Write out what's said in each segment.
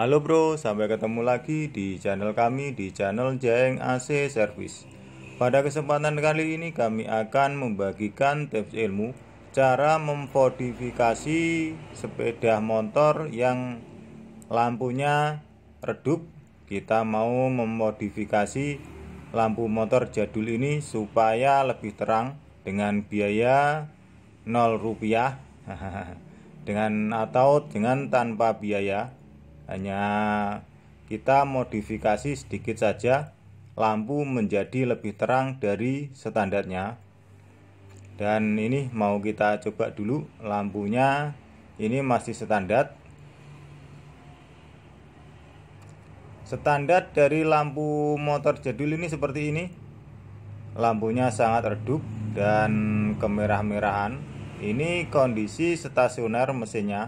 Halo bro, sampai ketemu lagi di channel kami di channel Jaeng AC Service. Pada kesempatan kali ini kami akan membagikan tips ilmu cara memodifikasi sepeda motor yang lampunya redup. Kita mau memodifikasi lampu motor jadul ini supaya lebih terang dengan biaya 0 rupiah dengan atau dengan tanpa biaya hanya kita modifikasi sedikit saja lampu menjadi lebih terang dari standarnya dan ini mau kita coba dulu lampunya ini masih standar standar dari lampu motor jadul ini seperti ini lampunya sangat redup dan kemerah-merahan ini kondisi stasioner mesinnya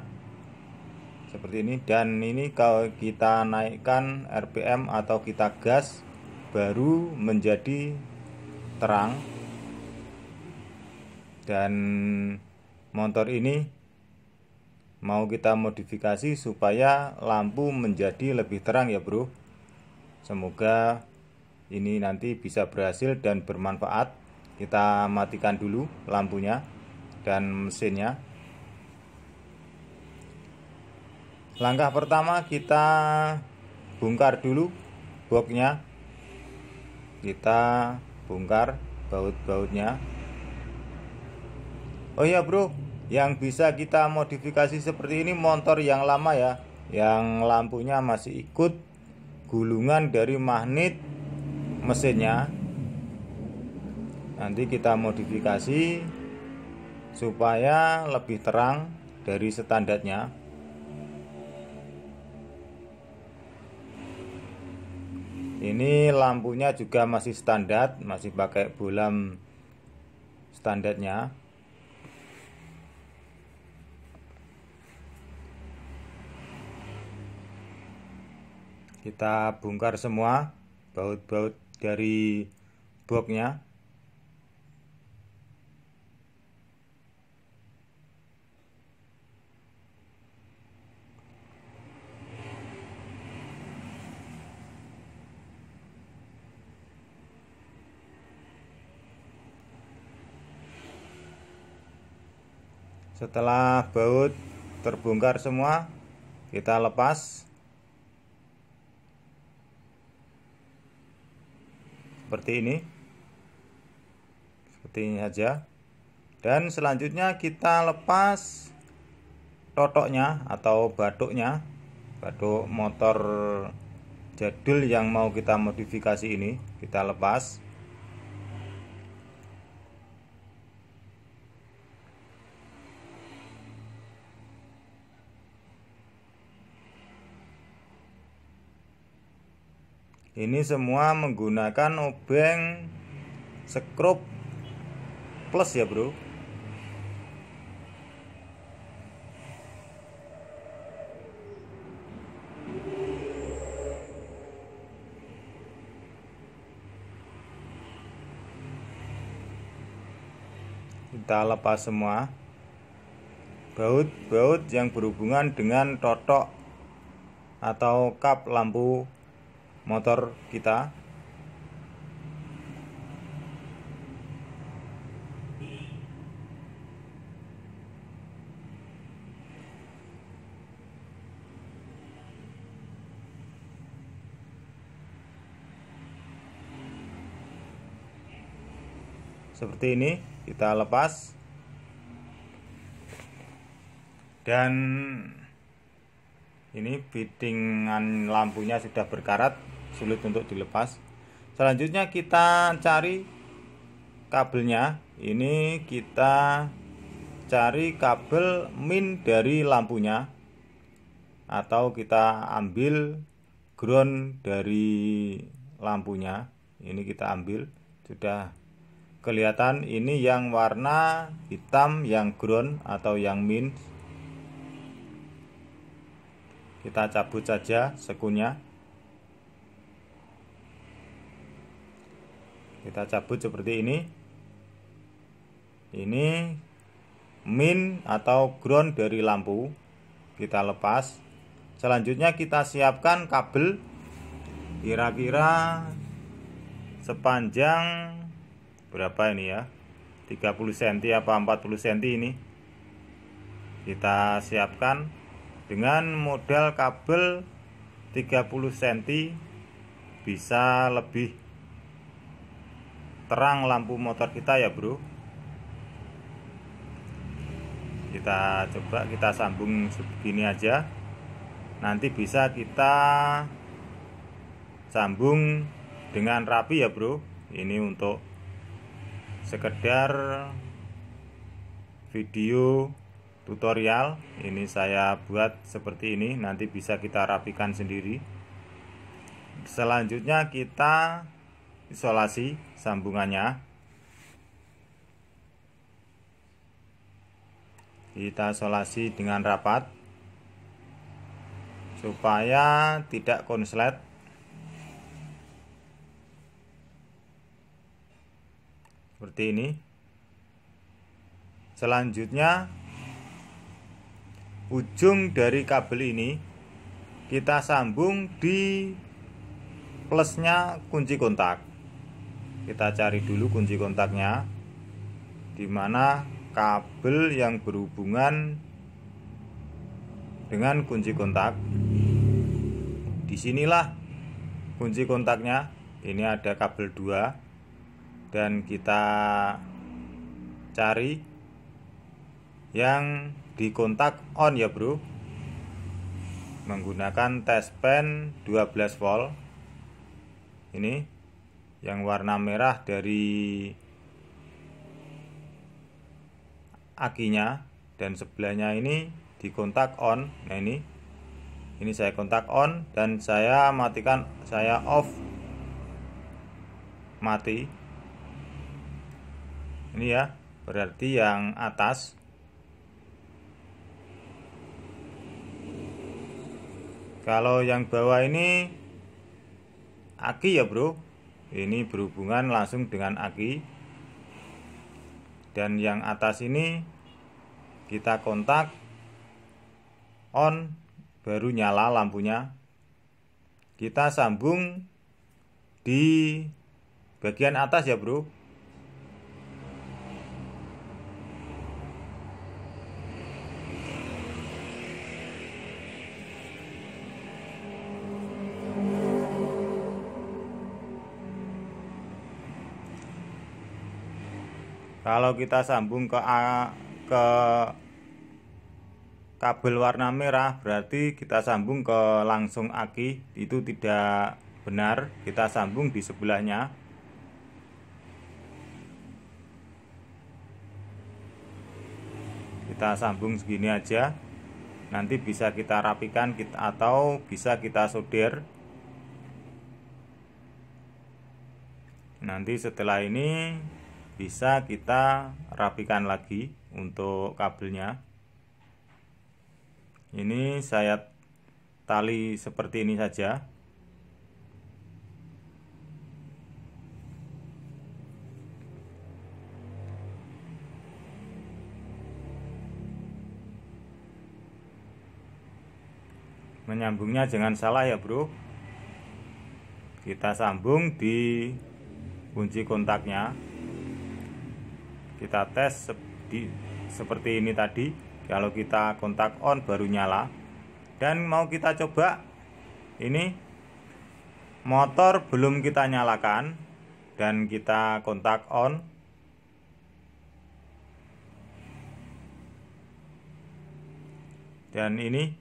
seperti ini dan ini kalau kita naikkan RPM atau kita gas baru menjadi terang dan motor ini mau kita modifikasi supaya lampu menjadi lebih terang ya bro semoga ini nanti bisa berhasil dan bermanfaat kita matikan dulu lampunya dan mesinnya Langkah pertama kita bongkar dulu boxnya. Kita bongkar baut-bautnya. Oh ya bro, yang bisa kita modifikasi seperti ini motor yang lama ya, yang lampunya masih ikut gulungan dari magnet mesinnya. Nanti kita modifikasi supaya lebih terang dari standarnya Ini lampunya juga masih standar, masih pakai bulam standarnya. Kita bongkar semua baut-baut dari boxnya. setelah baut terbongkar semua kita lepas seperti ini seperti ini aja dan selanjutnya kita lepas totoknya atau batuknya batuk motor jadul yang mau kita modifikasi ini kita lepas Ini semua menggunakan obeng skrup plus ya bro kita lepas semua baut-baut yang berhubungan dengan totok atau kap lampu motor kita seperti ini kita lepas dan ini fittingan lampunya sudah berkarat sulit untuk dilepas selanjutnya kita cari kabelnya ini kita cari kabel min dari lampunya atau kita ambil ground dari lampunya ini kita ambil sudah kelihatan ini yang warna hitam yang ground atau yang min kita cabut saja sekunya kita cabut seperti ini ini min atau ground dari lampu kita lepas selanjutnya kita siapkan kabel kira-kira sepanjang berapa ini ya 30 cm apa 40 cm ini kita siapkan dengan modal kabel 30 cm bisa lebih terang lampu motor kita ya bro kita coba kita sambung begini aja nanti bisa kita sambung dengan rapi ya bro ini untuk sekedar video tutorial ini saya buat seperti ini nanti bisa kita rapikan sendiri selanjutnya kita isolasi sambungannya kita isolasi dengan rapat supaya tidak konslet seperti ini selanjutnya ujung dari kabel ini kita sambung di plusnya kunci kontak kita cari dulu kunci kontaknya di mana kabel yang berhubungan dengan kunci kontak disinilah kunci kontaknya ini ada kabel 2 dan kita cari yang di kontak on ya bro menggunakan test pen 12 volt ini yang warna merah dari akinya dan sebelahnya ini dikontak on nah ini ini saya kontak on dan saya matikan saya off mati ini ya berarti yang atas kalau yang bawah ini aki ya bro ini berhubungan langsung dengan aki dan yang atas ini kita kontak on baru nyala lampunya kita sambung di bagian atas ya bro kalau kita sambung ke A, ke kabel warna merah berarti kita sambung ke langsung aki itu tidak benar kita sambung di sebelahnya kita sambung segini aja nanti bisa kita rapikan kita, atau bisa kita solder nanti setelah ini bisa kita rapikan lagi untuk kabelnya ini saya tali seperti ini saja menyambungnya jangan salah ya bro kita sambung di kunci kontaknya kita tes di, seperti ini tadi kalau kita kontak on baru nyala dan mau kita coba ini motor belum kita nyalakan dan kita kontak on dan ini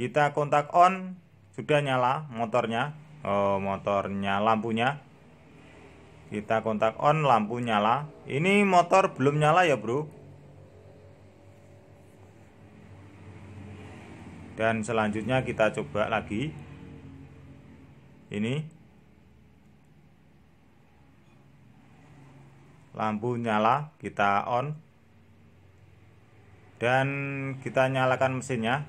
kita kontak on sudah nyala motornya oh, motornya lampunya kita kontak on, lampu nyala. Ini motor belum nyala ya, Bro. Dan selanjutnya kita coba lagi. Ini lampu nyala, kita on. Dan kita nyalakan mesinnya.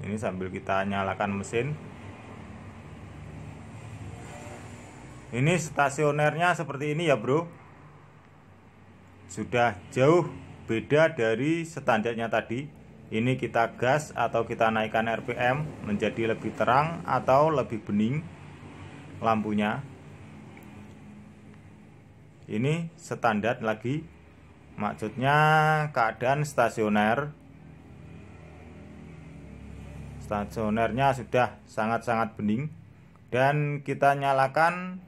Ini sambil kita nyalakan mesin. ini stasionernya seperti ini ya bro sudah jauh beda dari standarnya tadi ini kita gas atau kita naikkan RPM menjadi lebih terang atau lebih bening lampunya ini standar lagi maksudnya keadaan stasioner stasionernya sudah sangat-sangat bening dan kita nyalakan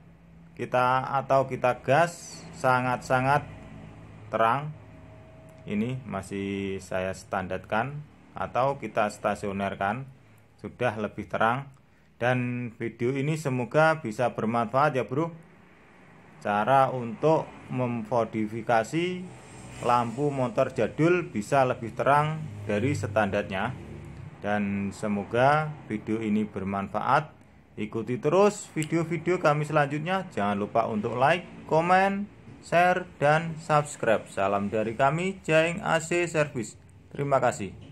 kita atau kita gas sangat-sangat terang ini masih saya standarkan atau kita stasionerkan sudah lebih terang dan video ini semoga bisa bermanfaat ya bro cara untuk memodifikasi lampu motor jadul bisa lebih terang dari standarnya dan semoga video ini bermanfaat Ikuti terus video-video kami selanjutnya. Jangan lupa untuk like, komen, share, dan subscribe. Salam dari kami, Jaing AC Service. Terima kasih.